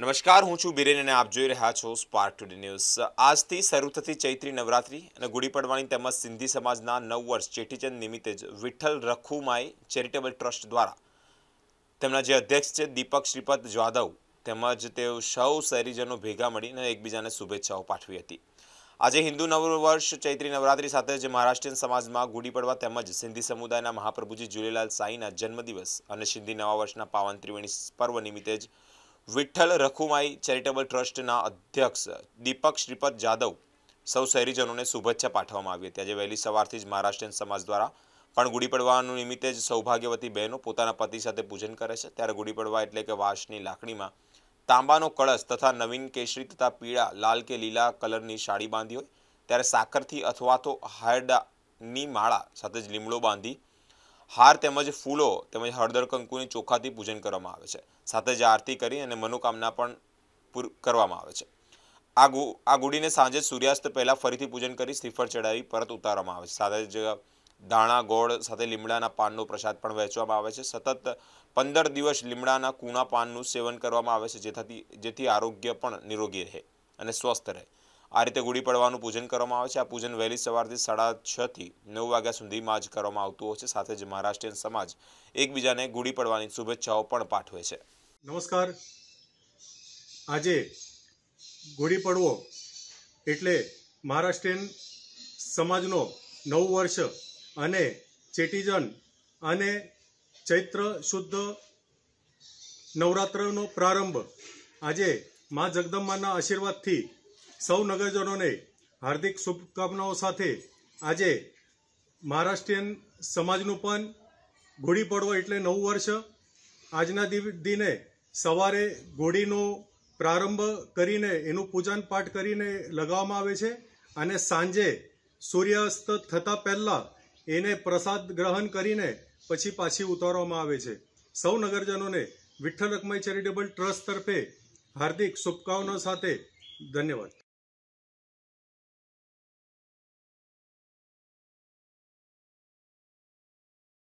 નમસ્કાર હું છું બિરેન અને આપ જોઈ રહ્યા છો સ્પાર્ક ટુડે ન્યૂઝ આજથી શરૂ થતી ચૈત્રી નવરાત્રી અને ગુડી પડવાની તેમજ સિંધી સમાજના નવ વર્ષ ચેટીચંદ નિમિત્તે જ વિઠ્ઠલ રખુમાઈ ચેરિટેબલ ટ્રસ્ટ દ્વારા તેમના જે અધ્યક્ષ છે દીપક શ્રીપદ જાદવ તેમજ તેઓ સૌ શહેરીજનો ભેગા મળીને એકબીજાને શુભેચ્છાઓ પાઠવી હતી આજે હિન્દુ નવ વર્ષ ચૈત્રી નવરાત્રી સાથે જ મહારાષ્ટ્રીયન સમાજમાં ગુડી પડવા તેમજ સિંધી સમુદાયના મહાપ્રભુજી ઝુલેલાલ સાંઈના જન્મદિવસ અને સિંધી નવા વર્ષના પાવન ત્રિવેણી પર્વ નિમિત્તે જ વિઠ્ઠલ રખુમાઈ ચેરિટેબલ ટ્રસ્ટના અધ્યક્ષ દીપક શ્રીપદ જાદવ સૌ શહેરીજનોને શુભેચ્છા પાઠવવામાં આવી હતી આજે વહેલી સવારથી જ મહારાષ્ટ્રીયન સમાજ દ્વારા પણ ગુડી પડવાનું નિમિત્તે જ સૌભાગ્યવતી બહેનો પોતાના પતિ સાથે પૂજન કરે છે ત્યારે ગુડી પડવા એટલે કે વાસની લાકડીમાં તાંબાનો કળશ તથા નવીન કેસરી તથા પીળા લાલ કે લીલા કલરની સાડી બાંધી હોય ત્યારે સાકરથી અથવા તો હાયડાની માળા સાથે જ લીમડો બાંધી હાર તેમજ ફૂલો તેમજ હળદર કંકુની ચોખાથી પૂજન કરવામાં આવે છે સાથે જ આરતી કરી અને મનોકામના પણ કરવામાં આવે છે આ ગુ આ ગુડીને સાંજે સૂર્યાસ્ત પહેલાં ફરીથી પૂજન કરી શ્રીફળ ચડાવી પરત ઉતારવામાં આવે છે સાથે જ દાણા ગોળ સાથે લીમડાના પાનનો પ્રસાદ પણ વહેંચવામાં આવે છે સતત પંદર દિવસ લીમડાના કૂણા પાનનું સેવન કરવામાં આવે છે જેથી જેથી આરોગ્ય પણ નિરોગી રહે અને સ્વસ્થ રહે આ રીતે ગુડી પડવાનું પૂજન કરવામાં આવે છે આ પૂજન વહેલી સવારથી સાડા છથી નવ વાગ્યા સુધીમાં જ કરવામાં આવતું હોય છે સાથે જ મહારાષ્ટ્રીયન સમાજ એકબીજાને ગુડી પડવાની શુભેચ્છાઓ પણ પાઠવે છે નમસ્કાર આજે ગુડી પડવો એટલે મહારાષ્ટ્રીયન સમાજનો નવ વર્ષ અને ચેટીજન અને ચૈત્ર શુદ્ધ નવરાત્રનો પ્રારંભ આજે મા જગદંબાના આશીર્વાદથી સૌ નગરજનોને હાર્દિક શુભકામનાઓ સાથે આજે મહારાષ્ટ્રીયન સમાજનું પણ ઘોડી પડવો એટલે નવું વર્ષ આજના દિને સવારે ઘોડીનો પ્રારંભ કરીને એનું પૂજન પાઠ કરીને લગાવવામાં આવે છે અને સાંજે સૂર્યાસ્ત થતાં પહેલાં એને પ્રસાદ ગ્રહણ કરીને પછી પાછી ઉતારવામાં આવે છે સૌ નગરજનોને વિઠ્ઠલ રકમાઈ ચેરિટેબલ ટ્રસ્ટ તરફે હાર્દિક શુભકામનાઓ સાથે ધન્યવાદ